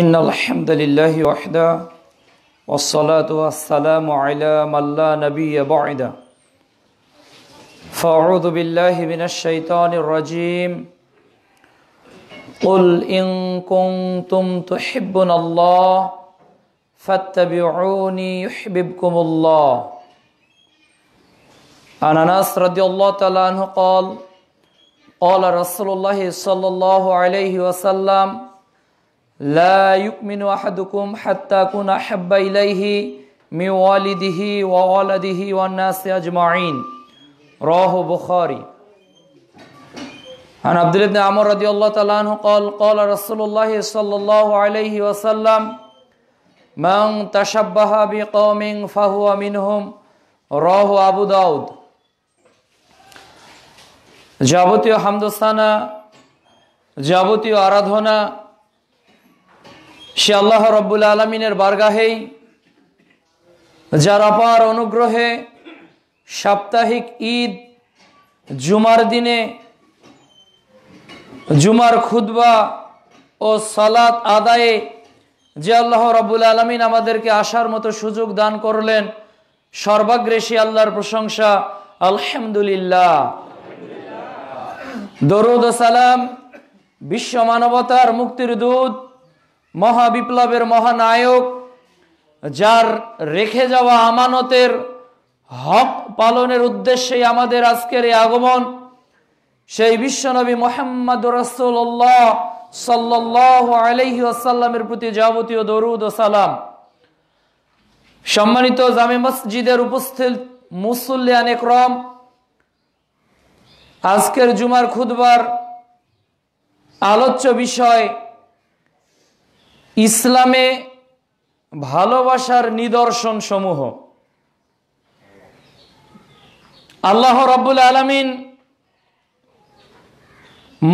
إن الحمد لله وحده والصلاة والسلام على من لا نبي بعده فأعوذ بالله من الشيطان الرجيم قل إن كنتم تحبون الله فاتبعوني يحببكم الله عن أنس رضي الله تعالى عنه قال قال رسول الله صلى الله عليه وسلم لا يؤمن أحدكم حتى يكون أحب إليه من والده وولده والناس أجمعين راه بخاري عن عبد الله بن عمر رضي الله تعالى عنه قال قال رسول الله صلى الله عليه وسلم من تشبه بقوم فهو منهم راه أبو داود যাবতীয় جابوتي যাবতীয় আরাধনা সে আল্লাহ রব্বুল আলমিনের বারগাহেই যার অপার অনুগ্রহে সাপ্তাহিক ঈদ জুমার দিনে জুমার খুদবা ও সালাত আদায়ে যে আল্লাহ রব্বুল আলমিন আমাদেরকে আসার মতো সুযোগ দান করলেন সর্বাগ্রে সে আল্লাহর প্রশংসা আলহামদুলিল্লাহ দরুদ সালাম বিশ্ব মানবতার মুক্তির দূত মহাবিপ্লবের মহানায়ক যার রেখে যাওয়া আমানতের হক পালনের উদ্দেশ্যেই আমাদের আজকের এই আগমন সেই বিশ্বনবী মোহাম্মদ রসোল্লাহ সাল্লাহ আলহি আসাল্লামের প্রতি যাবতীয় দরুদ ও সালাম সম্মানিত জামে মসজিদের উপস্থিত মুসল্লিয়ান একরম আজকের জুমার খুদবার আলোচ্য বিষয় ইসলামে ভালোবাসার নিদর্শন সমূহ আল্লাহ রব্বুল আলমিন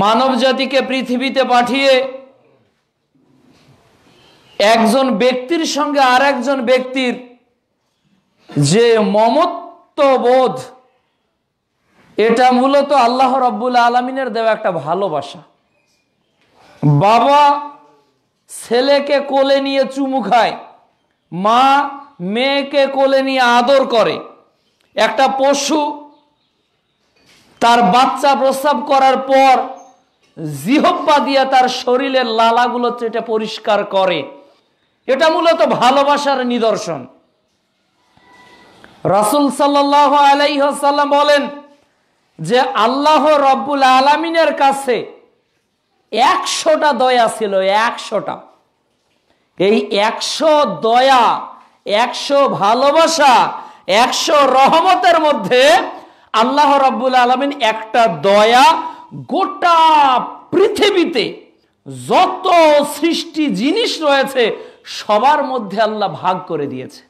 মানব জাতিকে পৃথিবীতে পাঠিয়ে একজন ব্যক্তির সঙ্গে আর একজন ব্যক্তির যে মমত্ববোধ এটা মূলত আল্লাহ রব্বুল আলমিনের দেওয়া একটা ভালোবাসা বাবা ছেলেকে কোলে নিয়ে চুমু খায় মা মেয়েকে কোলে নিয়ে আদর করে একটা পশু তার বাচ্চা প্রস্রাব করার পর জিহব্বা দিয়ে তার শরীরের লালাগুলো চেটে পরিষ্কার করে এটা মূলত ভালোবাসার নিদর্শন রাসুল সাল্লাহ আলাইসাল্লাম বলেন যে আল্লাহ রব্বুল আলমিনের কাছে একশোটা দয়া ছিল একশোটা এই একশো দয়া একশো ভালোবাসা একশো রহমতের মধ্যে আল্লাহ রব্বুল আলমিন একটা দয়া গোটা পৃথিবীতে যত সৃষ্টি জিনিস রয়েছে সবার মধ্যে আল্লাহ ভাগ করে দিয়েছে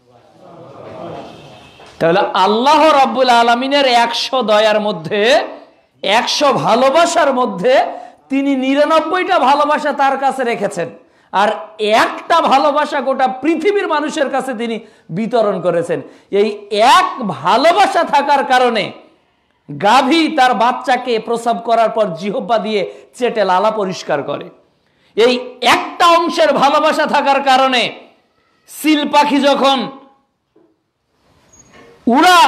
তাহলে আল্লাহ রব্বুল আলমিনের একশো দয়ার মধ্যে একশো ভালোবাসার মধ্যে তিনি নিরানব্বইটা ভালোবাসা তার কাছে রেখেছেন আর একটা ভালোবাসা গোটা পৃথিবীর মানুষের কাছে তিনি বিতরণ করেছেন এই এক ভালোবাসা থাকার কারণে গাভী তার বাচ্চাকে প্রসব করার পর জিহব্বা দিয়ে চেটে লালা পরিষ্কার করে এই একটা অংশের ভালোবাসা থাকার কারণে সিল পাখি যখন উড়া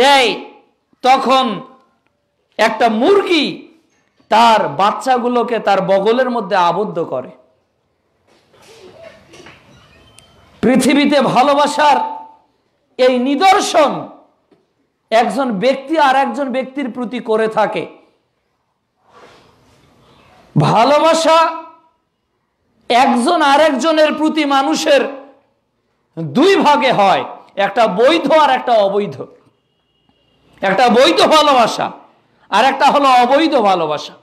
দেয় তখন একটা মুরগি তার বাচ্চাগুলোকে তার বগলের মধ্যে আবদ্ধ করে পৃথিবীতে ভালোবাসার এই নিদর্শন একজন ব্যক্তি আর একজন ব্যক্তির প্রতি করে থাকে ভালোবাসা একজন আরেকজনের প্রতি মানুষের দুই ভাগে হয় একটা বৈধ আর একটা অবৈধ একটা বৈধ ভালোবাসা আর একটা হলো অবৈধ ভালোবাসা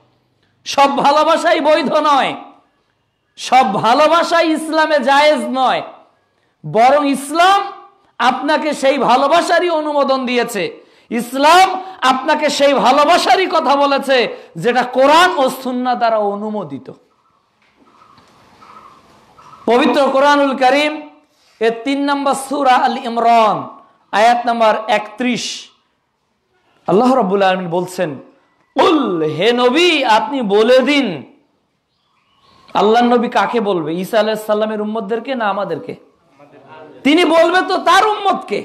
সব ভালোবাসাই বৈধ নয় সব ভালোবাসাই ইসলামে জায়েজ নয় বরং ইসলাম আপনাকে সেই ভালোবাসারই অনুমোদন দিয়েছে ইসলাম আপনাকে সেই ভালোবাসারই কথা বলেছে যেটা কোরআন ও সুন্না দ্বারা অনুমোদিত পবিত্র কোরআনুল করিম এর তিন নম্বর সুরা আল ইমরান আয়াত নম্বর একত্রিশ আল্লাহ রব্বুল আলমিন বলছেন উল হে নবী আপনি বলে দিন আল্লাহ নবী কাকে বলবে ঈসা সাল্লামের উম্মদদেরকে না আমাদেরকে তিনি বলবে তো তার উম্মতকে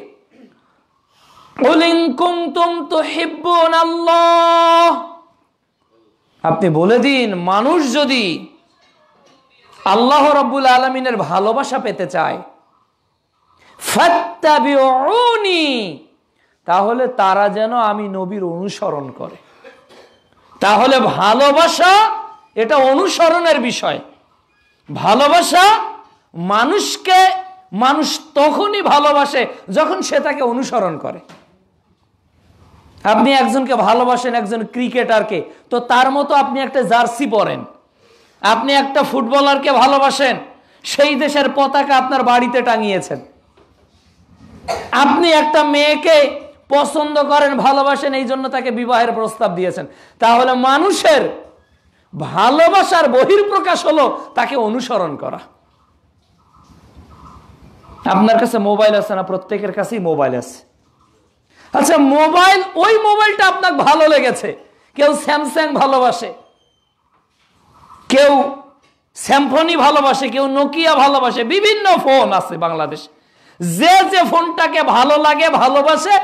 আপনি বলে দিন মানুষ যদি আল্লাহ রব্বুল আলমিনের ভালোবাসা পেতে চায় ফত্তাবিউনি তাহলে তারা যেন আমি নবীর অনুসরণ করে তাহলে ভালোবাসা এটা অনুসরণের বিষয় ভালোবাসা মানুষকে মানুষ তখনই ভালোবাসে যখন সে তাকে অনুসরণ করে আপনি একজনকে ভালোবাসেন একজন ক্রিকেটারকে তো তার মতো আপনি একটা জার্সি পরেন আপনি একটা ফুটবলারকে ভালোবাসেন সেই দেশের পতাকা আপনার বাড়িতে টাঙিয়েছেন আপনি একটা মেয়েকে পছন্দ করেন ভালোবাসেন এই জন্য তাকে বিবাহের প্রস্তাব দিয়েছেন তাহলে মানুষের ভালোবাসার বহির প্রকাশ হলো তাকে অনুসরণ করা আপনার কাছে মোবাইল আছে না প্রত্যেকের কাছেই মোবাইল আছে আচ্ছা মোবাইল ওই মোবাইলটা আপনার ভালো লেগেছে কেউ স্যামসাং ভালোবাসে কেউ স্যামফনি ভালোবাসে কেউ নোকিয়া ভালোবাসে বিভিন্ন ফোন আছে বাংলাদেশ যে যে ফোনটাকে ভালো লাগে ভালোবাসে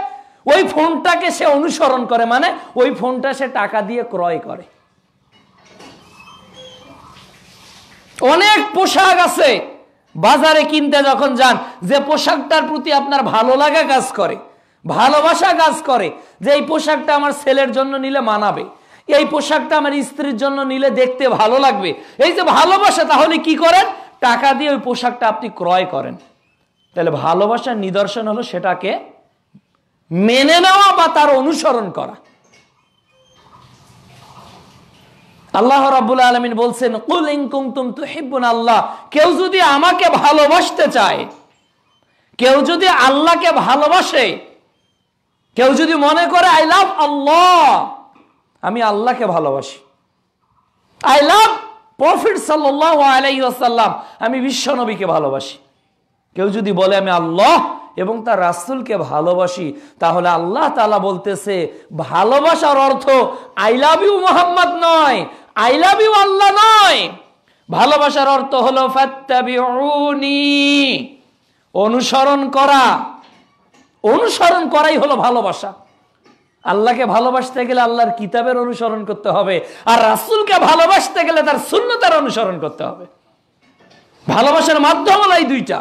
ওই ফোনটাকে সে অনুসরণ করে মানে ওই ফোনটা সে টাকা দিয়ে ক্রয় করে অনেক পোশাক আছে বাজারে কিনতে যখন যান যে পোশাকটার প্রতি আপনার ভালো লাগা কাজ করে ভালোবাসা কাজ করে যে এই পোশাকটা আমার ছেলের জন্য নিলে মানাবে এই পোশাকটা আমার স্ত্রীর জন্য নিলে দেখতে ভালো লাগবে এই যে ভালোবাসা তাহলে কি করেন টাকা দিয়ে ওই পোশাকটা আপনি ক্রয় করেন তাহলে ভালোবাসার নিদর্শন হলো সেটাকে মেনে নেওয়া বা তার অনুসরণ করা আল্লাহ রাবুল আলমিন বলছেন কুল ইংকুম তুহিবুন আল্লাহ কেউ যদি আমাকে ভালোবাসতে চায় কেউ যদি আল্লাহকে ভালোবাসে কেউ যদি মনে করে আই লাভ আল্লাহ আমি আল্লাহকে ভালোবাসি আই লাভ প্রফিট সাল্লাহ আলাই আমি বিশ্ব নবীকে ভালোবাসি কেউ যদি বলে আমি আল্লাহ এবং তার রাসুলকে ভালোবাসি তাহলে আল্লাহ তালা বলতেছে ভালোবাসার অর্থ আই লাভ ইউ মোহাম্মদ নয় আই লাভ ইউ আল্লাহ নয় ভালোবাসার অর্থ হলো অনুসরণ করা অনুসরণ করাই হলো ভালোবাসা আল্লাহকে ভালোবাসতে গেলে আল্লাহর কিতাবের অনুসরণ করতে হবে আর রাসুলকে ভালোবাসতে গেলে তার শূন্যতার অনুসরণ করতে হবে ভালোবাসার মাধ্যম হলো এই দুইটা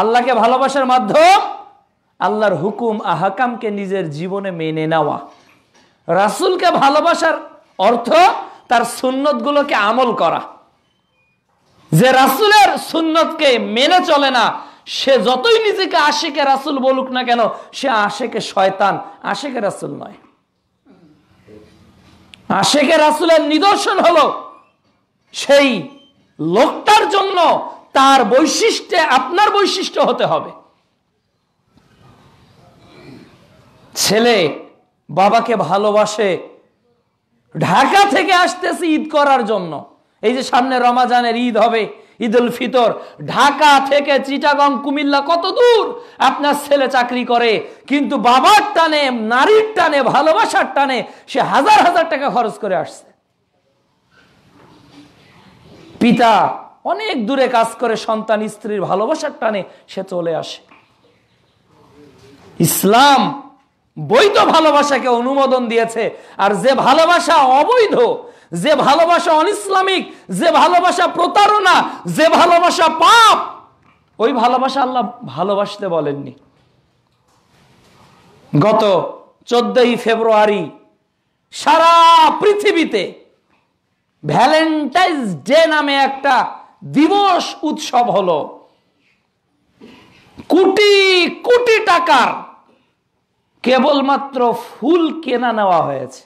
আল্লাহকে ভালোবাসার মাধ্যম আল্লাহর হুকুম আহাকামকে নিজের জীবনে মেনে নেওয়া রাসুলকে ভালোবাসার অর্থ তার সুন্নতগুলোকে আমল করা যে রাসুলের সুন্নতকে মেনে চলে না সে যতই নিজেকে আশেকে রাসুল বলুক না কেন সে আশেকে শয়তান আশেকে রাসুল নয় আশেকে রাসুলের নিদর্শন হলো সেই লোকটার জন্য তার বৈশিষ্ট্যে আপনার বৈশিষ্ট্য হতে হবে ছেলে বাবাকে ভালোবাসে ঢাকা থেকে আসতেছে ঈদ করার জন্য এই যে সামনে রমাজানের ঈদ হবে ঈদ উল ফিতর ঢাকা থেকে চিটাগং কুমিল্লা কত দূর আপনার ছেলে চাকরি করে কিন্তু বাবার টানে নারীর টানে ভালোবাসার টানে সে হাজার হাজার টাকা খরচ করে আসছে পিতা অনেক দূরে কাজ করে সন্তান স্ত্রীর ভালোবাসার টানে সে চলে আসে ইসলাম বৈধ ভালোবাসাকে অনুমোদন দিয়েছে আর যে ভালোবাসা অবৈধ যে ভালোবাসা অনিসলামিক যে ভালোবাসা প্রতারণা যে ভালোবাসা পাপ ওই ভালোবাসা আল্লাহ ভালোবাসতে বলেননি গত চোদ্দই ফেব্রুয়ারি সারা পৃথিবীতে ভ্যালেন্টাইন্স ডে নামে একটা দিবস উৎসব হলো কোটি কোটি টাকার কেবলমাত্র ফুল কেনা নেওয়া হয়েছে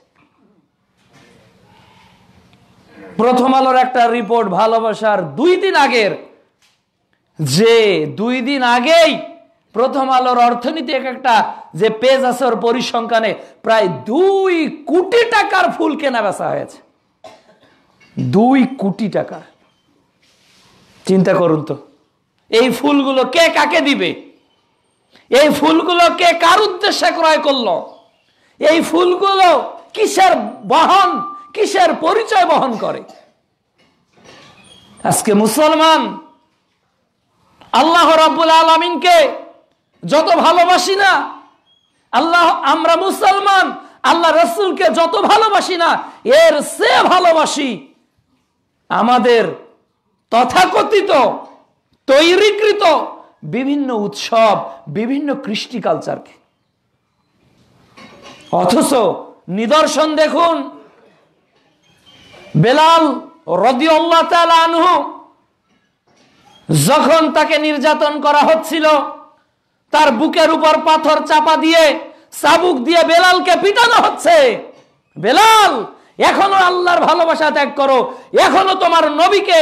প্রথম আলোর একটা রিপোর্ট ভালোবাসার দুই দিন আগের যে দুই দিন আগেই প্রথম আলোর অর্থনীতি এক একটা যে পেজ আছে ওর পরিসংখ্যানে প্রায় দুই কোটি টাকার ফুল কেনা বেচা হয়েছে দুই কোটি টাকার চিন্তা করুন তো এই ফুলগুলো কে কাকে দিবে এই ফুলগুলো কে কার উদ্দেশ্যে ক্রয় করলো এই ফুলগুলো কিসের বহন কিসের পরিচয় বহন করে আজকে মুসলমান আল্লাহ রাবুল আলমিনকে যত ভালোবাসি না আল্লাহ আমরা মুসলমান আল্লাহ রসুলকে যত ভালোবাসি না এর সে ভালোবাসি আমাদের তথাকথিত তৈরিকৃত বিভিন্ন উৎসব বিভিন্ন কৃষ্টি কালচারকে অথচ নিদর্শন দেখুন বেলাল রদি আল্লাহ আনহু যখন তাকে নির্যাতন করা হচ্ছিল তার বুকের উপর পাথর চাপা দিয়ে চাবুক দিয়ে বেলালকে পিটানো হচ্ছে বেলাল এখনো আল্লাহর ভালোবাসা ত্যাগ করো এখনো তোমার নবীকে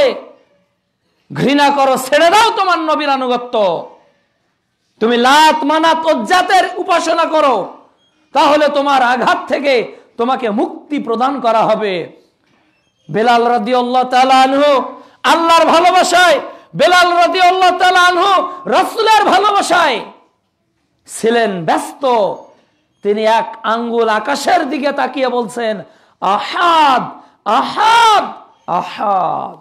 ঘৃণা করো ছেড়ে দাও তোমার নবীর আনুগত্য তুমি লাত মানাত অজ্জাতের উপাসনা করো তাহলে তোমার আঘাত থেকে তোমাকে মুক্তি প্রদান করা হবে বেলাল রদি আল্লাহ আনহু আল্লাহর ভালোবাসায় বেলাল রদি আল্লাহ আনহু রসুলের ভালোবাসায় ছিলেন ব্যস্ত তিনি এক আঙ্গুল আকাশের দিকে তাকিয়ে বলছেন আহাদ আহাদ আহাদ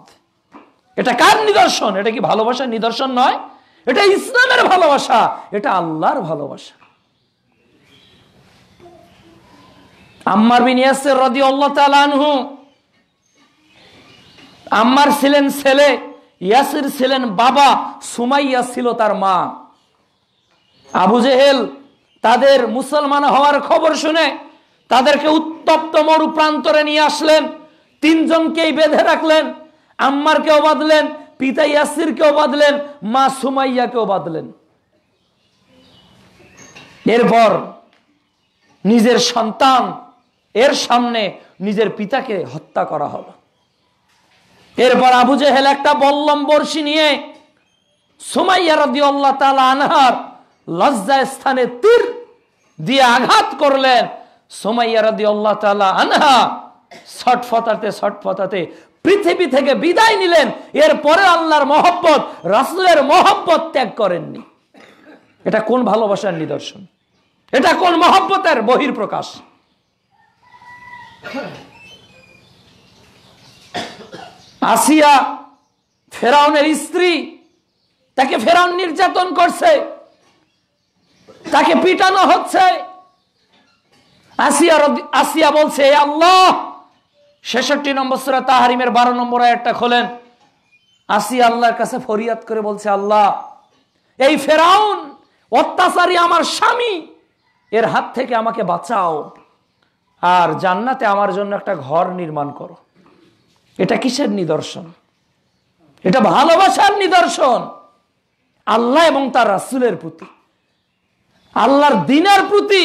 এটা কার নিদর্শন এটা কি ভালোবাসার নিদর্শন নয় এটা ইসলামের ভালোবাসা এটা আল্লাহর ভালোবাসা আম্মার বিন ইয়াসের রদি আল্লাহ আনহু আম্মার ছিলেন ছেলে ইয়াসির ছিলেন বাবা সুমাইয়া ছিল তার মা আবু জেহেল তাদের মুসলমান হওয়ার খবর শুনে তাদেরকে উত্তপ্ত মরু প্রান্তরে নিয়ে আসলেন তিনজনকেই বেঁধে রাখলেন আম্মারকেও বাঁধলেন পিতা ইয়াসিরকেও বাঁধলেন মা সুমাইয়াকেও বাঁধলেন এরপর নিজের সন্তান এর সামনে নিজের পিতাকে হত্যা করা হলো এরপর আবু জেহেল একটা বল্লম বর্ষি নিয়ে সুমাইয়া আল্লাহ তালা আনহার লজ্জা স্থানে তীর দিয়ে আঘাত করলেন সোমাইয়া রদি আল্লাহ তালা আনহা ছটফতাতে ছটফতাতে পৃথিবী থেকে বিদায় নিলেন এরপরে আল্লাহর মহব্বত রাসুলের মহব্বত ত্যাগ করেননি এটা কোন ভালোবাসার নিদর্শন এটা কোন মহব্বতের বহির প্রকাশ আসিয়া ফেরাউনের স্ত্রী তাকে ফেরাউন নির্যাতন করছে তাকে পিটানো হচ্ছে আসিয়া আসিয়া বলছে আল্লাহ ছেষট্টি নম্বর সুরা তাহারিমের বারো নম্বর একটা খোলেন আসি আল্লাহর কাছে ফরিয়াদ করে বলছে আল্লাহ এই ফেরাউন অত্যাচারী আমার স্বামী এর হাত থেকে আমাকে বাঁচাও আর জান্নাতে আমার জন্য একটা ঘর নির্মাণ করো এটা কিসের নিদর্শন এটা ভালোবাসার নিদর্শন আল্লাহ এবং তার রাসুলের প্রতি আল্লাহর দিনের প্রতি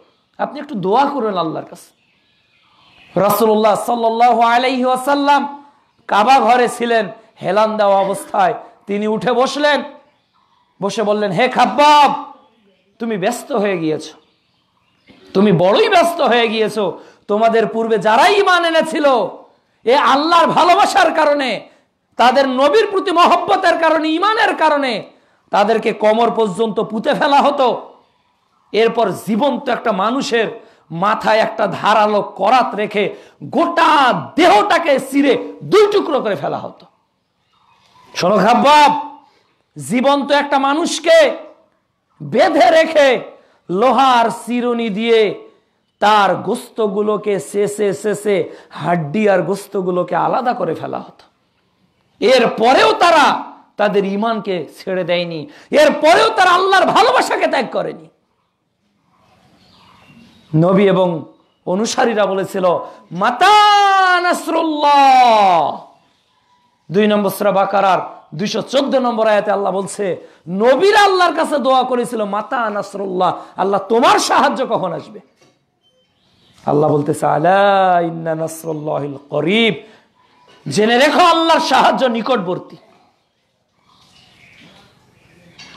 আপনি একটু দোয়া করুন আল্লাহর কাছে রসুল্লাহ সাল্লাহ আলাইহি আসাল্লাম কাবা ঘরে ছিলেন হেলান দেওয়া অবস্থায় তিনি উঠে বসলেন বসে বললেন হে খাব্বাব তুমি ব্যস্ত হয়ে গিয়েছ তুমি বড়ই ব্যস্ত হয়ে গিয়েছ তোমাদের পূর্বে যারাই মান এনেছিল এ আল্লাহর ভালোবাসার কারণে তাদের নবীর প্রতি মহব্বতের কারণে ইমানের কারণে তাদেরকে কমর পর্যন্ত পুঁতে ফেলা হতো এরপর জীবন্ত একটা মানুষের মাথায় একটা ধারালো করাত রেখে গোটা দেহটাকে সিরে দুই টুকরো করে ফেলা হতো শোনো খাব জীবন্ত একটা মানুষকে বেঁধে রেখে লোহার সিরুনি দিয়ে তার গোস্তগুলোকে শেষে শেষে হাড্ডি আর গোস্তগুলোকে আলাদা করে ফেলা হতো এর পরেও তারা তাদের ইমানকে ছেড়ে দেয়নি এর পরেও তারা আল্লাহর ভালোবাসাকে ত্যাগ করেনি নবী এবং অনুসারীরা বলেছিল মাতা দুই নম্বর সুরা বাকারার দুইশো চোদ্দ নম্বর আয়াতে আল্লাহ বলছে নবীর আল্লাহর কাছে দোয়া করেছিল মাতা নাসরুল্লাহ আল্লাহ তোমার সাহায্য কখন আসবে আল্লাহ বলতেছে আল্লাহ করিব জেনে রেখো আল্লাহর সাহায্য নিকটবর্তী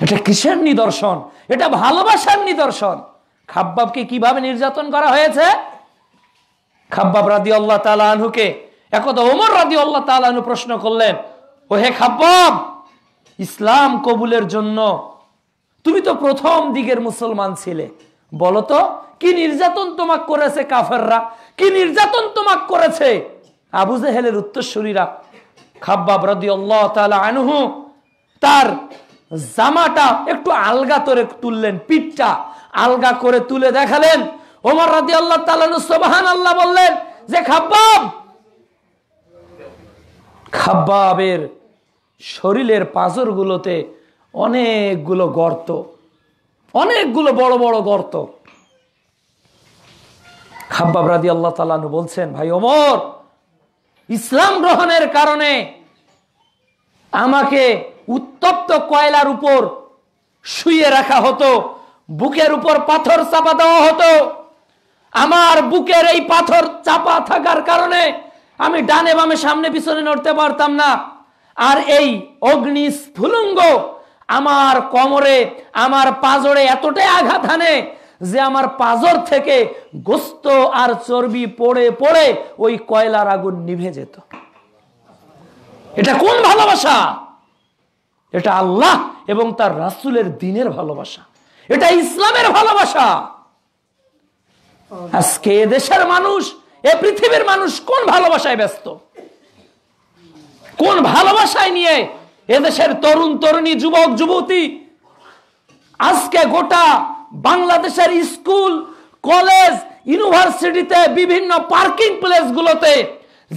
এটা কিসের নিদর্শন এটা ভালোবাসার নিদর্শন খাব্বাবকে কিভাবে নির্যাতন করা হয়েছে খাব্বাব রাদি আল্লাহ তালাহুকে একদা ওমর রাদি আল্লাহ তালাহু প্রশ্ন করলেন ও হে খাব্বাব ইসলাম কবুলের জন্য তুমি তো প্রথম দিকের মুসলমান ছিলে বলতো কি নির্যাতন তোমাক করেছে কাফেররা কি নির্যাতন তোমাক করেছে আবু জেহেলের উত্তরসূরীরা খাব্বাব রাদি আল্লাহ তালা আনহু তার জামাটা একটু আলগা করে তুললেন পিঠটা আলগা করে তুলে দেখালেন ওমর রাজি আল্লাহ সোবাহান আল্লাহ বললেন যে খাব্বাব খাব্বাবের শরীরের পাঁজরগুলোতে অনেকগুলো গর্ত অনেকগুলো বড় বড় গর্ত খাব্বাব রাজি আল্লাহ তালানু বলছেন ভাই ওমর ইসলাম গ্রহণের কারণে আমাকে উত্তপ্ত কয়লার উপর শুয়ে রাখা হতো বুকের উপর পাথর চাপা দেওয়া হতো আমার বুকের এই পাথর চাপা থাকার কারণে আমি ডানে বামে সামনে পিছনে নড়তে পারতাম না আর এই অগ্নি স্ফুলঙ্গ আমার কমরে আমার পাজরে এতটাই আঘাত হানে যে আমার পাজর থেকে গোস্ত আর চর্বি পড়ে পড়ে ওই কয়লার আগুন নিভে যেত এটা কোন ভালোবাসা এটা আল্লাহ এবং তার রাসুলের দিনের ভালোবাসা এটা ইসলামের ভালোবাসা আজকে দেশের মানুষ এ পৃথিবীর মানুষ কোন ভালোবাসায় ব্যস্ত কোন ভালোবাসায় নিয়ে এদেশের তরুণ তরুণী যুবক যুবতী আজকে গোটা বাংলাদেশের স্কুল কলেজ ইউনিভার্সিটিতে বিভিন্ন পার্কিং প্লেস গুলোতে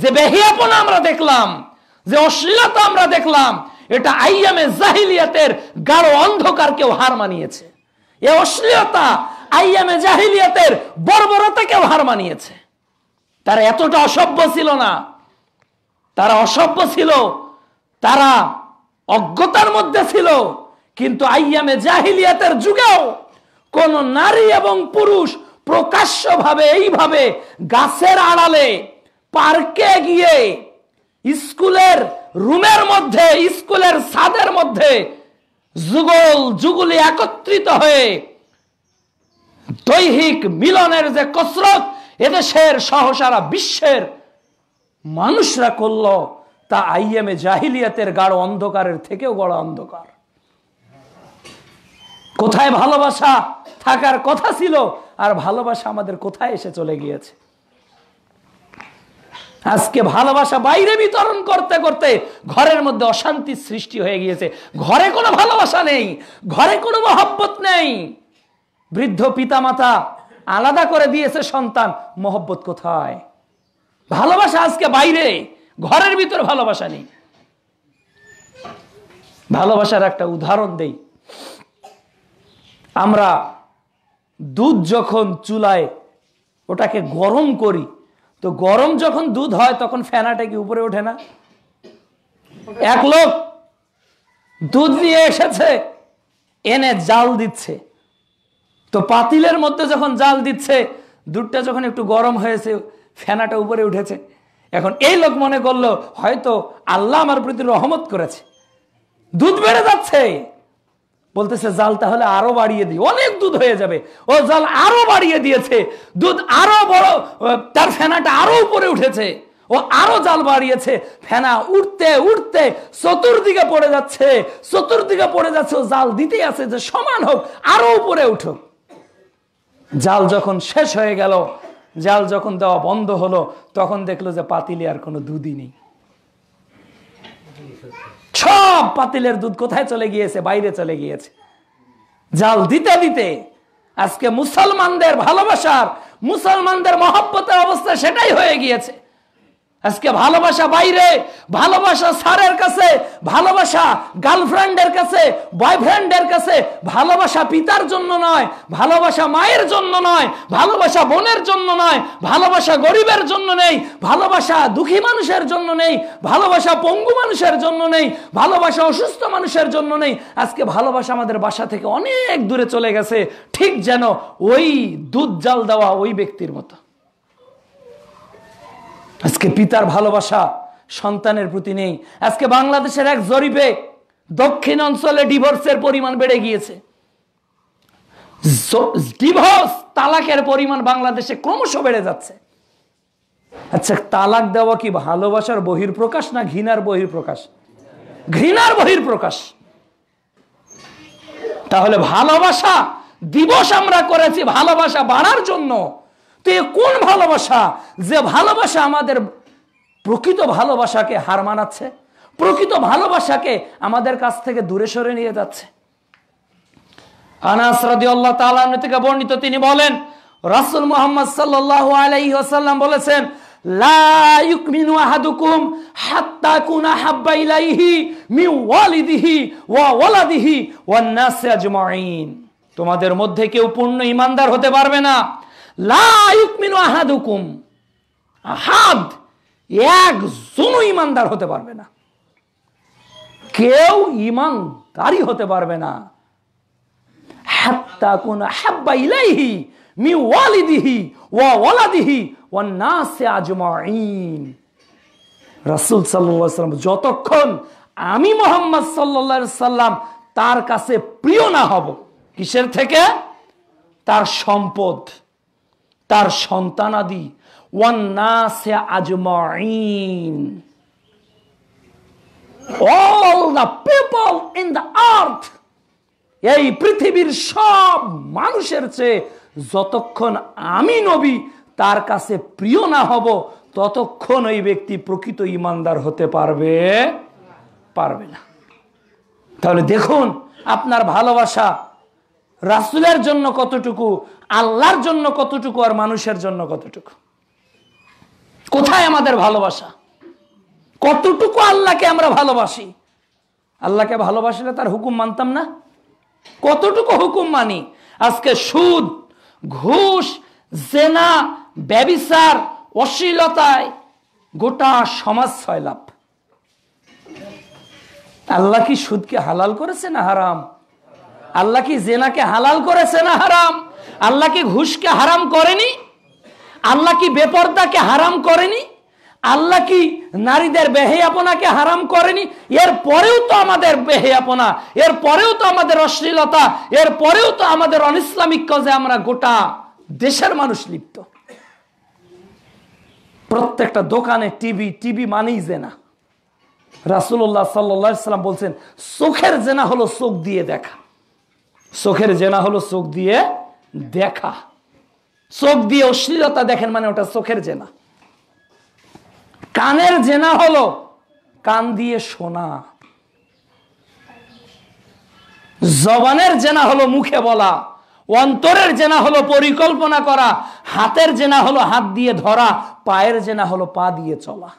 যে বেহিয়াপনা আমরা দেখলাম যে অশ্লীলতা আমরা দেখলাম এটা আইয়ামে জাহিলিয়াতের গাঢ় অন্ধকারকেও হার মানিয়েছে এ অশ্লীলতা আইয়ামে জাহিলিয়াতের বর্বরতাকেও হার মানিয়েছে তারা এতটা অসভ্য ছিল না তারা অসভ্য ছিল তারা অজ্ঞতার মধ্যে ছিল কিন্তু আইয়ামে জাহিলিয়াতের যুগেও কোন নারী এবং পুরুষ প্রকাশ্যভাবে এইভাবে গাছের আড়ালে পার্কে গিয়ে স্কুলের রুমের মধ্যে স্কুলের ছাদের মধ্যে যুগল যুগলি একত্রিত হয়ে দৈহিক মিলনের যে কসরত এদেশের সহ সারা বিশ্বের মানুষরা করল তা আইএমএ জাহিলিয়াতের গাঢ় অন্ধকারের থেকেও গড় অন্ধকার কোথায় ভালোবাসা থাকার কথা ছিল আর ভালোবাসা আমাদের কোথায় এসে চলে গিয়েছে আজকে ভালোবাসা বাইরে বিতরণ করতে করতে ঘরের মধ্যে অশান্তি সৃষ্টি হয়ে গিয়েছে ঘরে কোনো ভালোবাসা নেই ঘরে কোনো মহব্বত নেই বৃদ্ধ পিতামাতা আলাদা করে দিয়েছে সন্তান মহব্বত কোথায় ভালোবাসা আজকে বাইরে ঘরের ভিতর ভালোবাসা নেই ভালোবাসার একটা উদাহরণ দেই আমরা দুধ যখন চুলায় ওটাকে গরম করি তো গরম যখন দুধ হয় তখন ফেনাটা কি উপরে ওঠে না এক লোক দুধ নিয়ে এসেছে এনে জাল দিচ্ছে তো পাতিলের মধ্যে যখন জাল দিচ্ছে দুধটা যখন একটু গরম হয়েছে ফেনাটা উপরে উঠেছে এখন এই লোক মনে করলো হয়তো আল্লাহ আমার প্রতি রহমত করেছে দুধ বেড়ে যাচ্ছে বলতেছে জাল তাহলে আরো বাড়িয়ে দিই অনেক দুধ হয়ে যাবে ও জাল আরো বাড়িয়ে দিয়েছে দুধ আরো বড় তার ফেনাটা আরো উপরে উঠেছে ও আরো জাল বাড়িয়েছে ফেনা উঠতে উঠতে চতুর্দিকে পড়ে যাচ্ছে চতুর্দিকে পড়ে যাচ্ছে ও জাল দিতে আছে যে সমান হোক আরো উপরে উঠুক জাল যখন শেষ হয়ে গেল জাল যখন দেওয়া বন্ধ হলো তখন দেখলো যে পাতিলে আর কোনো দুধই নেই সব পাতিলের দুধ কোথায় চলে গিয়েছে বাইরে চলে গিয়েছে জাল দিতে দিতে আজকে মুসলমানদের ভালোবাসার মুসলমানদের মহব্বতের অবস্থা সেটাই হয়ে গিয়েছে আজকে ভালোবাসা বাইরে ভালোবাসা স্যারের কাছে ভালোবাসা গার্লফ্রেন্ডের কাছে বয়ফ্রেন্ডের কাছে ভালোবাসা পিতার জন্য নয় ভালোবাসা মায়ের জন্য নয় ভালোবাসা বোনের জন্য নয় ভালোবাসা গরিবের জন্য নেই ভালোবাসা দুঃখী মানুষের জন্য নেই ভালোবাসা পঙ্গু মানুষের জন্য নেই ভালোবাসা অসুস্থ মানুষের জন্য নেই আজকে ভালোবাসা আমাদের বাসা থেকে অনেক দূরে চলে গেছে ঠিক যেন ওই দুধ জাল দেওয়া ওই ব্যক্তির মতো আজকে পিতার ভালোবাসা সন্তানের প্রতি নেই আজকে বাংলাদেশের এক জরিপে দক্ষিণ অঞ্চলে ডিভোর্সের পরিমাণ বেড়ে গিয়েছে ডিভোর্স তালাকের পরিমাণ বাংলাদেশে ক্রমশ বেড়ে যাচ্ছে আচ্ছা তালাক দেওয়া কি ভালোবাসার বহির প্রকাশ না ঘৃণার বহির প্রকাশ ঘৃণার বহির প্রকাশ তাহলে ভালোবাসা দিবস আমরা করেছি ভালোবাসা বাড়ার জন্য তো এ কোন ভালোবাসা যে ভালোবাসা আমাদের প্রকৃত ভালোবাসাকে হার মানাচ্ছে প্রকৃত ভালোবাসাকে আমাদের কাছ থেকে দূরে সরে নিয়ে যাচ্ছে আনাস থেকে বর্ণিত তিনি বলেন আলাইহি বলেছেন ওয়ালাদিহি তোমাদের মধ্যে কেউ পূর্ণ ইমানদার হতে পারবে না লাহাদুকুম আহাদ একজনও ইমানদার হতে পারবে না কেউ ইমানদারই হতে পারবে না হাত্তা কোন হাব্বা ইলাইহি মি ওয়ালিদিহি ওয়া ওয়ালাদিহি ওয়া নাসে আজমাইন রাসূল সাল্লাল্লাহু আলাইহি সাল্লাম যতক্ষণ আমি মোহাম্মদ সাল্লাল্লাহু সাল্লাম তার কাছে প্রিয় না হব কিসের থেকে তার সম্পদ তার সন্তানাদি ওয়ান্নাসে আজমাইন all the people in the earth এই পৃথিবীর সব মানুষের চেয়ে যতক্ষণ আমি নবী তার কাছে প্রিয় না হব ততক্ষণ ওই ব্যক্তি প্রকৃত ইমানদার হতে পারবে পারবে না তাহলে দেখুন আপনার ভালোবাসা রাসুলের জন্য কতটুকু আল্লাহর জন্য কতটুকু আর মানুষের জন্য কতটুকু কোথায় আমাদের ভালোবাসা কতটুকু আল্লাহকে আমরা ভালোবাসি আল্লাহকে ভালোবাসলে তার হুকুম মানতাম না কতটুকু হুকুম মানি আজকে সুদ ঘুষ জেনা ব্যবিচার অশ্লীলতায় গোটা সমাজ লাভ আল্লাহ কি সুদকে হালাল করেছে না হারাম আল্লাহ কি জেনাকে হালাল করেছে না হারাম আল্লাহ কি ঘুষকে হারাম করেনি আল্লাহ কি বেপর্দাকে হারাম করেনি আল্লাহ কি নারীদের বেহেয়াপনাকে হারাম করেনি এর পরেও তো আমাদের বেহেয়াপনা এর পরেও তো আমাদের অশ্লীলতা এর পরেও তো আমাদের অনিসলামিক কজে আমরা গোটা দেশের মানুষ লিপ্ত প্রত্যেকটা দোকানে টিভি টিভি মানেই জেনা রাসুল্লাহ সাল্লাম বলছেন চোখের জেনা হলো চোখ দিয়ে দেখা চোখের জেনা হলো চোখ দিয়ে দেখা চোখ দিয়ে অশ্লীলতা দেখেন মানে ওটা চোখের জেনা কানের জেনা হলো কান দিয়ে শোনা জবানের জেনা হলো মুখে বলা অন্তরের জেনা হলো পরিকল্পনা করা হাতের জেনা হলো হাত দিয়ে ধরা পায়ের জেনা হলো পা দিয়ে চলা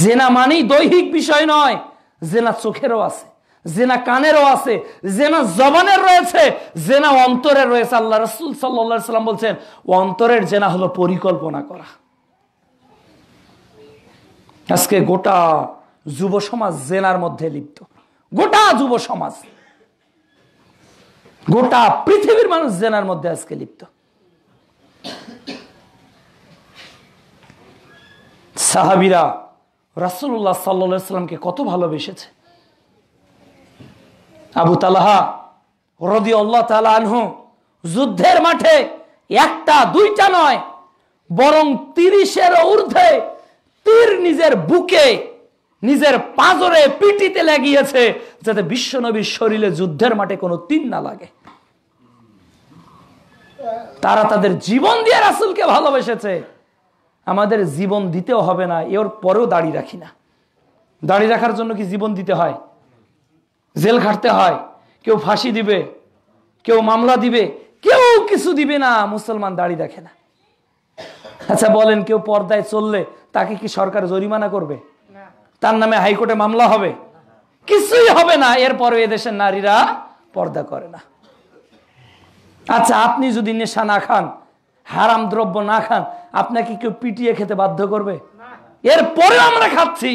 জেনা মানেই দৈহিক বিষয় নয় জেনা চোখেরও আছে জেনা কানেরও আছে জেনা জবানের রয়েছে জেনা অন্তরে রয়েছে আল্লাহ রসুল সাল্লা সাল্লাম বলছেন অন্তরের জেনা হলো পরিকল্পনা করা আজকে গোটা যুব সমাজ জেনার মধ্যে লিপ্ত গোটা যুব সমাজ গোটা পৃথিবীর মানুষ জেনার মধ্যে আজকে লিপ্ত সাহাবিরা রাসুল্লাহ সাল্লা সাল্লামকে কত ভালোবেসেছে আবু তালাহা রদি আল্লাহ তালা আনহু যুদ্ধের মাঠে একটা দুইটা নয় বরং তিরিশের ঊর্ধ্বে তীর নিজের বুকে নিজের পাঁজরে পিটিতে লাগিয়েছে যাতে বিশ্বনবীর শরীরে যুদ্ধের মাঠে কোনো তীর না লাগে তারা তাদের জীবন দিয়ে রাসুলকে ভালোবেসেছে আমাদের জীবন দিতেও হবে না এর পরেও দাড়ি রাখি না দাড়ি রাখার জন্য কি জীবন দিতে হয় জেল খাটতে হয় কেউ ফাঁসি দিবে কেউ মামলা দিবে কেউ কিছু দিবে না মুসলমান দাড়ি দেখে না আচ্ছা বলেন কেউ পর্দায় চললে তাকে কি সরকার জরিমানা করবে তার নামে হাইকোর্টে মামলা হবে কিছুই হবে না এরপরে এদেশের নারীরা পর্দা করে না আচ্ছা আপনি যদি নেশা না খান হারাম দ্রব্য না খান আপনাকে কেউ পিটিয়ে খেতে বাধ্য করবে এরপরেও আমরা খাচ্ছি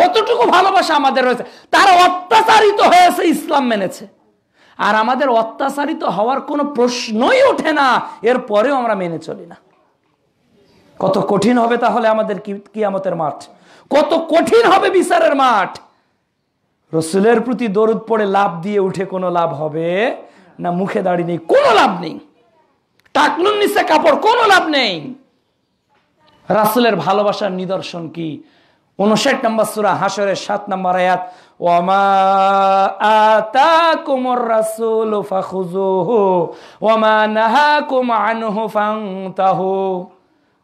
কতটুকু ভালোবাসা আমাদের রয়েছে তারা অত্যাচারিত হয়েছে ইসলাম মেনেছে আর আমাদের অত্যাচারিত হওয়ার কোনো প্রশ্নই ওঠে না এর পরেও আমরা মেনে চলি না কত কঠিন হবে তাহলে আমাদের কিয়ামতের মাঠ কত কঠিন হবে বিচারের মাঠ রসুলের প্রতি দরুদ পড়ে লাভ দিয়ে উঠে কোনো লাভ হবে না মুখে দাঁড়িয়ে নেই কোনো লাভ নেই টাকলুন নিচে কাপড় কোনো লাভ নেই রাসুলের ভালোবাসার নিদর্শন কি উনষাট নম্বর সুরা হাসরের সাত নম্বর আয়াত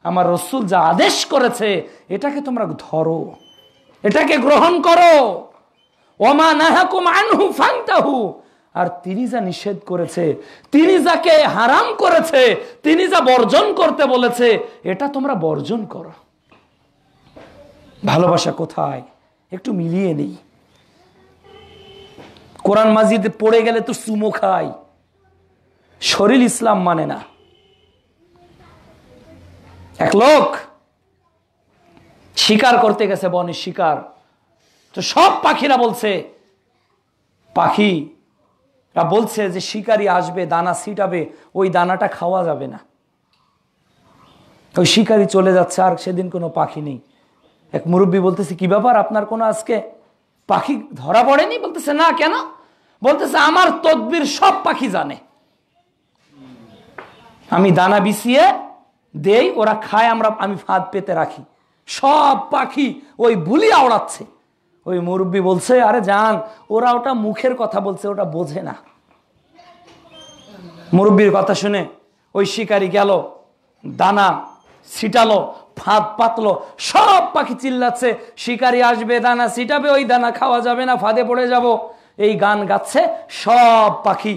আমার রসুল যা আদেশ করেছে এটাকে তোমরা ধরো এটাকে গ্রহণ করো ওমা নাহাকুম আনহু ফাংতাহু আর তিনি যা নিষেধ করেছে তিনি যাকে হারাম করেছে তিনি যা বর্জন করতে বলেছে এটা তোমরা বর্জন করো ভালোবাসা কোথায় একটু মিলিয়ে নেই কোরআন মাজিদ পড়ে গেলে তো সুমো খাই শরীর ইসলাম মানে না এক লোক শিকার করতে গেছে বনে শিকার তো সব পাখিরা বলছে পাখি বলছে যে শিকারি আসবে দানা ছিটাবে ওই দানাটা খাওয়া যাবে না ওই শিকারি চলে যাচ্ছে আর সেদিন কোনো পাখি নেই এক মুরব্বী বলতেছে কি ব্যাপার আপনার কোনো আজকে পাখি ধরা পড়েনি বলতেছে না কেন বলতেছে আমার তদবির সব পাখি জানে আমি দানা বিছিয়ে দেই ওরা খায় আমরা আমি ফাঁদ পেতে রাখি সব পাখি ওই বুলি আওড়াচ্ছে ওই মুরব্বী বলছে আরে যান ওরা ওটা মুখের কথা বলছে ওটা বোঝে না মুরব্বীর কথা শুনে ওই শিকারি গেল দানা ছিটালো ফাঁদ পাতলো সব পাখি চিল্লাচ্ছে শিকারি আসবে দানা ছিটাবে ওই দানা খাওয়া যাবে না ফাঁদে পড়ে যাব এই গান গাচ্ছে সব পাখি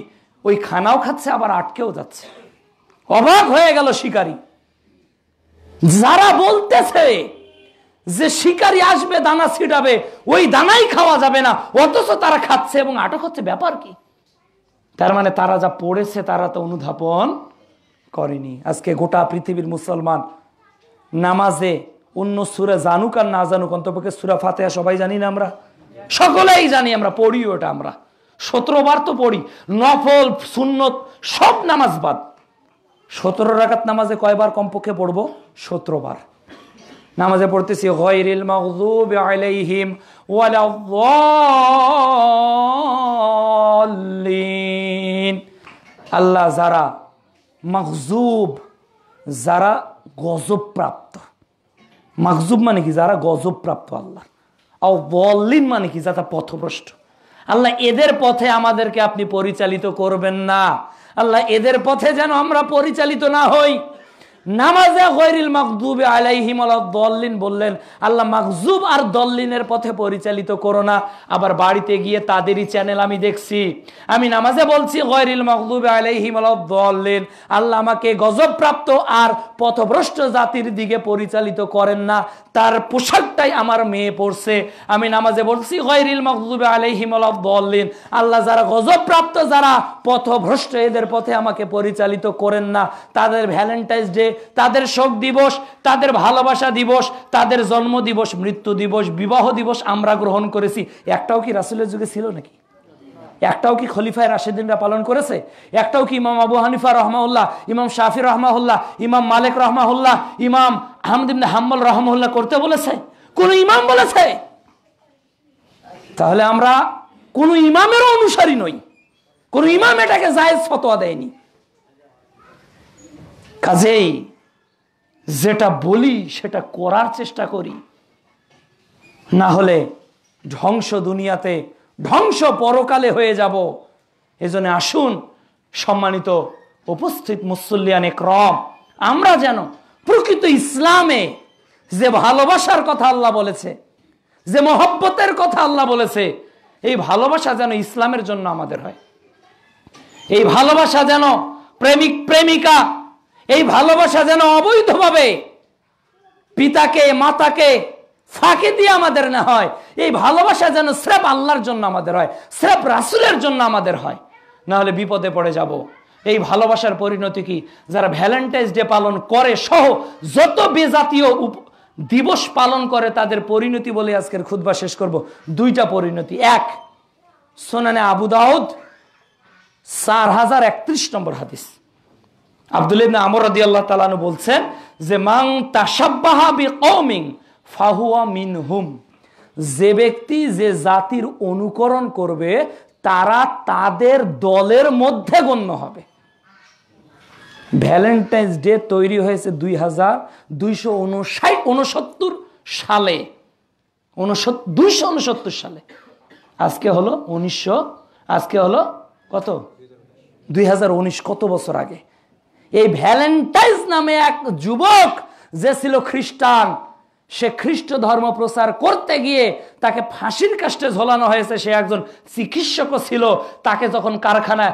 ওই খানাও খাচ্ছে আবার আটকেও যাচ্ছে অবাক হয়ে গেল শিকারি যারা বলতেছে যে শিকারি আসবে দানা ছিটাবে ওই দানাই খাওয়া যাবে না অথচ তারা খাচ্ছে এবং আটক হচ্ছে ব্যাপার কি তার মানে তারা যা পড়েছে তারা তো অনুধাপন করেনি আজকে গোটা পৃথিবীর মুসলমান নামাজে অন্য সুরা জানুক আর না জানুক অন্তপক্ষে সুরা ফাতেহা সবাই জানি না আমরা সকলেই জানি আমরা পড়িও ওটা আমরা সতেরোবার তো পড়ি নফল সুন্নত সব নামাজ বাদ সতেরো রাখাত নামাজে কয়বার কমপক্ষে পড়বো সতেরো বার নামাজে পড়তেছি হয়রিল মগজুব আল্লাহ যারা মগজুব যারা গজবপ্রাপ্ত মাকজুব মানে কি যারা গজবপ্রাপ্ত আল্লাহ আর বল্লিন মানে কি যারা পথভ্রষ্ট আল্লাহ এদের পথে আমাদেরকে আপনি পরিচালিত করবেন না আল্লাহ এদের পথে যেন আমরা পরিচালিত না হই নামাজে গৈরিল মাকদুবে আলাইহিম দল্লিন বললেন আল্লাহ মাকজুব আর দল্লিনের পথে পরিচালিত করো না আবার বাড়িতে গিয়ে তাদেরই চ্যানেল আমি দেখছি আমি নামাজে বলছি গৈরিল মাকদুবে আলাইহিম দল্লিন আল্লাহ আমাকে গজবপ্রাপ্ত আর পথভ্রষ্ট জাতির দিকে পরিচালিত করেন না তার পোশাকটাই আমার মেয়ে পড়ছে আমি নামাজে বলছি গৈরিল মাকদুবে আলাইহিম দল্লিন আল্লাহ যারা গজবপ্রাপ্ত যারা পথভ্রষ্ট এদের পথে আমাকে পরিচালিত করেন না তাদের ভ্যালেন্টাইন্স ডে তাদের শোক দিবস তাদের ভালোবাসা দিবস তাদের জন্ম দিবস মৃত্যু দিবস বিবাহ দিবস আমরা গ্রহণ করেছি একটাও কি রাসুলের যুগে ছিল নাকি একটাও কি খলিফায় রাশেদিনরা পালন করেছে একটাও কি ইমাম আবু হানিফা রহমাউল্লাহ ইমাম শাফি রহমাউল্লাহ ইমাম মালিক রহমাউল্লাহ ইমাম আহমদিন হাম্মল রহমাউল্লাহ করতে বলেছে কোন ইমাম বলেছে তাহলে আমরা কোন ইমামেরও অনুসারী নই কোন ইমাম এটাকে জায়েজ ফতোয়া দেয়নি কাজেই যেটা বলি সেটা করার চেষ্টা করি না হলে ধ্বংস দুনিয়াতে ধ্বংস পরকালে হয়ে যাব এজন্য আসুন সম্মানিত উপস্থিত মুসল্লিয়ান ক্রম আমরা যেন প্রকৃত ইসলামে যে ভালোবাসার কথা আল্লাহ বলেছে যে মহব্বতের কথা আল্লাহ বলেছে এই ভালোবাসা যেন ইসলামের জন্য আমাদের হয় এই ভালোবাসা যেন প্রেমিক প্রেমিকা এই ভালোবাসা যেন অবৈধভাবে পিতাকে মাতাকে ফাঁকে দিয়ে আমাদের না হয় এই ভালোবাসা যেন স্রেফ আল্লাহর জন্য আমাদের হয় স্রেফ রাসুলের জন্য আমাদের হয় না হলে বিপদে পড়ে যাব এই ভালোবাসার পরিণতি কি যারা ভ্যালেন্টাইন্স ডে পালন করে সহ যত বেজাতীয় দিবস পালন করে তাদের পরিণতি বলে আজকের খুদবা শেষ করব দুইটা পরিণতি এক সোনানে আবু দাউদ চার হাজার একত্রিশ নম্বর হাদিস আব্দুল ইবনে আমর রাদিয়াল্লাহু তাআলা বলছেন যে মাং তাসাব্বাহা বিকওমিন ফাহুয়া মিনহুম যে ব্যক্তি যে জাতির অনুকরণ করবে তারা তাদের দলের মধ্যে গণ্য হবে ভ্যালেন্টাইন্স ডে তৈরি হয়েছে দুই হাজার দুইশো উনষাট উনসত্তর সালে দুইশো উনসত্তর সালে আজকে হলো উনিশশো আজকে হলো কত দুই কত বছর আগে এই ভ্যালেন্টাইন্স নামে এক যুবক যে ছিল খ্রিস্টান সে খ্রিস্ট ধর্ম প্রচার করতে গিয়ে তাকে ফাঁসির কাষ্টে ঝোলানো হয়েছে সে একজন চিকিৎসকও ছিল তাকে যখন কারখানা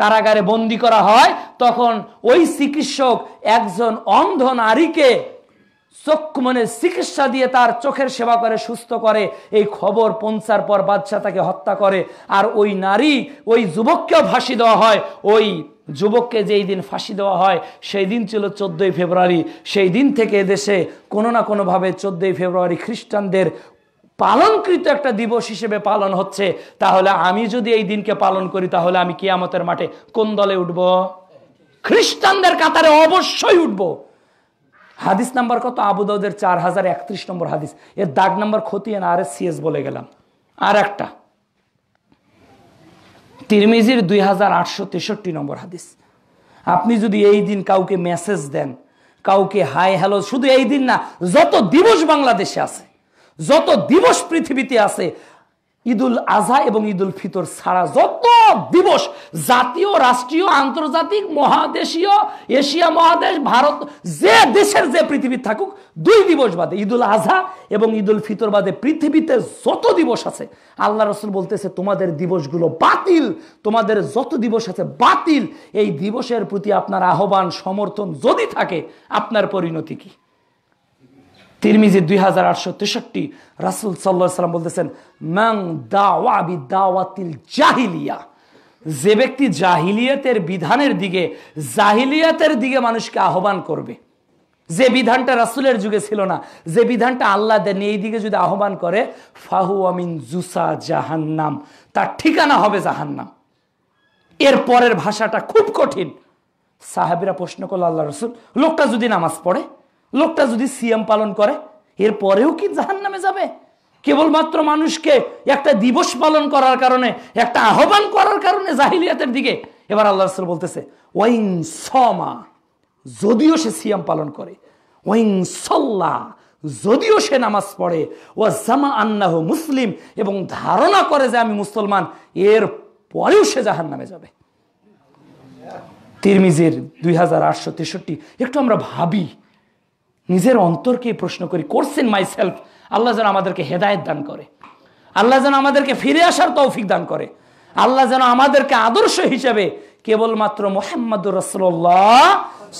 কারাগারে বন্দি করা হয় তখন ওই চিকিৎসক একজন অন্ধ নারীকে মনে চিকিৎসা দিয়ে তার চোখের সেবা করে সুস্থ করে এই খবর পৌঁছার পর বাদশাহ তাকে হত্যা করে আর ওই নারী ওই যুবককেও ফাঁসি দেওয়া হয় ওই যুবককে যেই দিন ফাঁসি দেওয়া হয় সেই দিন ছিল চোদ্দোই ফেব্রুয়ারি সেই দিন থেকে দেশে কোনো না কোনোভাবে চোদ্দোই ফেব্রুয়ারি খ্রিস্টানদের পালনকৃত একটা দিবস হিসেবে পালন হচ্ছে তাহলে আমি যদি এই দিনকে পালন করি তাহলে আমি কিয়ামতের মাঠে কোন দলে উঠব খ্রিস্টানদের কাতারে অবশ্যই উঠব হাদিস নাম্বার কত আবুদাউদের চার হাজার একত্রিশ নম্বর হাদিস এর দাগ নাম্বার খতিয়ে না আর এস সিএস বলে গেলাম আর একটা তিরমিজির দুই হাজার আটশো তেষট্টি নম্বর হাদিস আপনি যদি এই দিন কাউকে মেসেজ দেন কাউকে হাই হ্যালো শুধু এই দিন না যত দিবস বাংলাদেশে আছে যত দিবস পৃথিবীতে আছে ঈদুল আজহা এবং ঈদুল ফিতর ছাড়া যত দিবস জাতীয় রাষ্ট্রীয় আন্তর্জাতিক মহাদেশীয় এশিয়া মহাদেশ ভারত যে দেশের যে পৃথিবী থাকুক দুই দিবস বাদে ঈদুল আজহা এবং ঈদুল ফিতর বাদে পৃথিবীতে যত দিবস আছে আল্লাহ রসুল বলতেছে তোমাদের দিবসগুলো বাতিল তোমাদের যত দিবস আছে বাতিল এই দিবসের প্রতি আপনার আহ্বান সমর্থন যদি থাকে আপনার পরিণতি কী তিরমিজি দুই হাজার আটশো তেষট্টি রাসুল সাল্লাহ সাল্লাম বলতেছেন ম্যাং দাওয়া বি দাওয়াতিল জাহিলিয়া যে ব্যক্তি জাহিলিয়াতের বিধানের দিকে জাহিলিয়াতের দিকে মানুষকে আহ্বান করবে যে বিধানটা রাসুলের যুগে ছিল না যে বিধানটা আল্লাহ দেন এই দিকে যদি আহ্বান করে ফাহু আমিন জুসা জাহান্নাম তার ঠিকানা হবে জাহান্নাম এর পরের ভাষাটা খুব কঠিন সাহাবিরা প্রশ্ন করল আল্লাহ রসুল লোকটা যদি নামাজ পড়ে লোকটা যদি সিএম পালন করে এরপরেও কি জাহান নামে যাবে কেবলমাত্র মানুষকে একটা দিবস পালন করার কারণে একটা আহ্বান করার কারণে জাহিলিয়াতের দিকে এবার আল্লাহ রসুল বলতেছে ওয়াইং সমা যদিও সে সিয়াম পালন করে ওয়াইং সল্লা যদিও সে নামাজ পড়ে ও জামা আন্নাহ মুসলিম এবং ধারণা করে যে আমি মুসলমান এর পরেও সে জাহান নামে যাবে তিরমিজের দুই একটু আমরা ভাবি নিজের অন্তরকে প্রশ্ন করি করছেন মাই সেলফ আল্লাহ যেন আমাদেরকে হেদায়ত দান করে আল্লাহ যেন আমাদেরকে ফিরে আসার তৌফিক দান করে আল্লাহ যেন আমাদেরকে আদর্শ হিসেবে কেবলমাত্র মোহাম্মদুর রসল্লাহ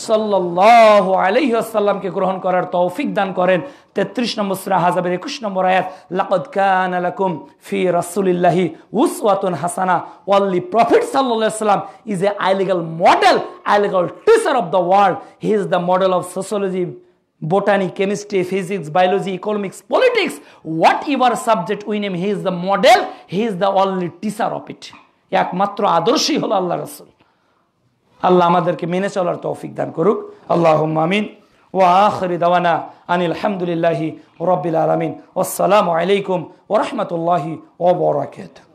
সাল্লাহ আসাল্লামকে গ্রহণ করার তৌফিক দান করেন তেত্রিশ নম্বর সুরা হাজাবের একুশ নম্বর আয়াত লাকদ কান আলাকুম ফি রাসুলিল্লাহি উসওয়াতুন হাসানা ওয়াল্লি প্রফিট সাল্লাহ সাল্লাম is a আইলিগাল model আইলিগাল teacher of the world he is the model of সোশোলজি botany chemistry physics biology economics politics what your subject we name he is the model he is the only teacher of it একমাত্র আদর্শই হল আল্লাহ রসুল আল্লাহ আমাদেরকে মেনে চলার তৌফিক দান করুক আল্লাহ আমিন ও আখরি দাওয়ানা আনিল আলহামদুলিল্লাহি রবিল আলমিন আসসালামু আলাইকুম ও রহমতুল্লাহি ও